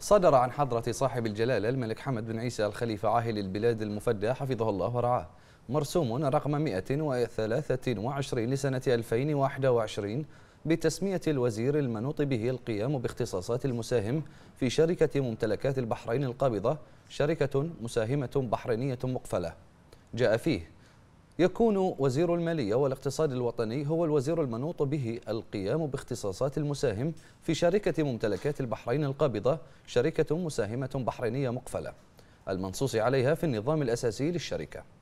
صدر عن حضرة صاحب الجلالة الملك حمد بن عيسى الخليفة عاهل البلاد المفدى حفظه الله ورعاه مرسوم رقم 123 لسنة 2021 بتسمية الوزير المنوط به القيام باختصاصات المساهم في شركة ممتلكات البحرين القابضة شركة مساهمة بحرينية مقفلة جاء فيه يكون وزير المالية والاقتصاد الوطني هو الوزير المنوط به القيام باختصاصات المساهم في شركة ممتلكات البحرين القابضة شركة مساهمة بحرينية مقفلة المنصوص عليها في النظام الأساسي للشركة